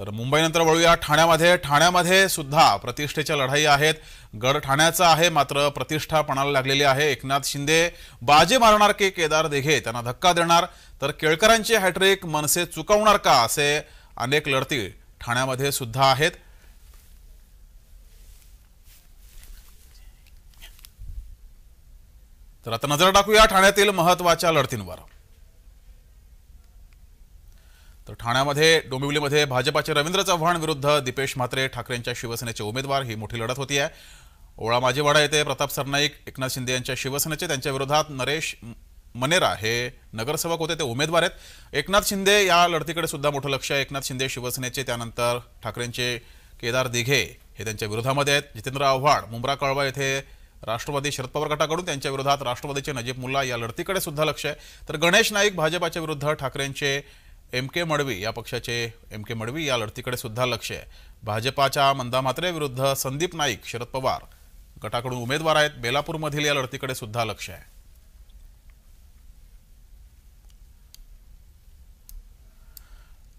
तर मुंबईनंतर वळूया ठाण्यामध्ये ठाण्यामध्ये सुद्धा प्रतिष्ठेच्या लढाई आहेत गड ठाण्याचा आहे मात्र प्रतिष्ठा पणाला लागलेली आहे एकनाथ शिंदे बाजे मारणार के केदार देघे त्यांना धक्का देणार तर केळकरांची हॅट्रिक मनसे चुकवणार का असे अनेक लढती ठाण्यामध्ये सुद्धा आहेत तर आता नजर टाकूया ठाण्यातील महत्वाच्या लढतींवर तर ठाण्यामध्ये डोंबिवलीमध्ये भाजपाचे रवींद्र चव्हाण विरुद्ध दिपेश म्हात्रे ठाकरेंच्या शिवसेनेचे उमेदवार ही मोठी लढत होती आहे ओळा माजीवाडा येथे प्रताप सरनाईक एकनाथ शिंदे यांच्या शिवसेनेचे त्यांच्या विरोधात नरेश मनेरा हे नगरसेवक होते ते उमेदवार आहेत एकनाथ शिंदे या लढतीकडे सुद्धा मोठं लक्ष आहे एकनाथ शिंदे शिवसेनेचे त्यानंतर ठाकरेंचे केदार दिघे हे त्यांच्या विरोधामध्ये आहेत जितेंद्र आव्हाड मुंब्रा कळवा येथे राष्ट्रवादी शरद पवार गटाकडून त्यांच्या विरोधात राष्ट्रवादीचे नजीब मुल्ला या लढतीकडे सुद्धा लक्ष आहे तर गणेश नाईक भाजपाच्या विरुद्ध ठाकरेंचे एम के मडवी या पक्षाचे एम के मडवी या लढतीकडे सुद्धा लक्ष आहे भाजपाच्या मंदा म्हात्रे विरुद्ध संदीप नाईक शरद पवार गटाकडून उमेदवार आहेत बेलापूरमधील या लढतीकडे सुद्धा लक्ष आहे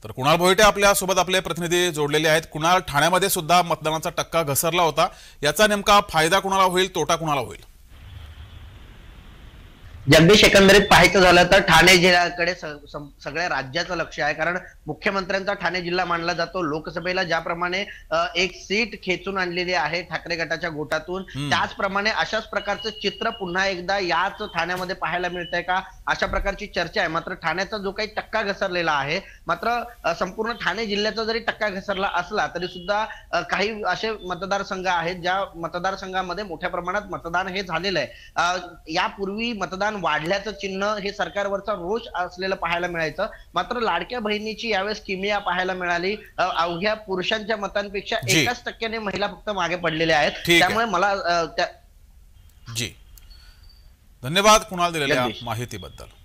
तर कुणाल भोईटे आपल्यासोबत आपले प्रतिनिधी जोडलेले आहेत कुणाल ठाण्यामध्ये सुद्धा मतदानाचा टक्का घसरला होता याचा नेमका फायदा कुणाला होईल तोटा कुणाला होईल जगदीश एकंदरीत पाहायचं झालं तर ठाणे जिल्ह्याकडे सगळ्या राज्याचं लक्ष आहे कारण मुख्यमंत्र्यांचा ठाणे जिल्हा मानला जातो लोकसभेला ज्याप्रमाणे एक सीट खेचून आणलेली आहे ठाकरे गटाच्या गोटातून त्याचप्रमाणे अशाच प्रकारचं चित्र पुन्हा एकदा याच ठाण्यामध्ये पाहायला मिळत का अशा प्रकारची चर्चा आहे मात्र ठाण्याचा जो काही टक्का घसरलेला आहे मात्र संपूर्ण ठाणे जिल्ह्याचा जरी टक्का घसरला असला तरी सुद्धा काही असे मतदारसंघ आहेत ज्या मतदारसंघामध्ये मोठ्या प्रमाणात मतदान हे झालेलं आहे यापूर्वी मतदान वाढल्याचं चिन्ह हे सरकारवरचा रोष असलेलं पाहायला मिळायचं मात्र लाडक्या बहिणीची यावेळेस किमिया पाहायला मिळाली अवघ्या पुरुषांच्या मतांपेक्षा एकाच टक्क्याने महिला फक्त मागे पडलेल्या आहेत त्यामुळे मला जी धन्यवाद कुणाल दिलेल्या माहितीबद्दल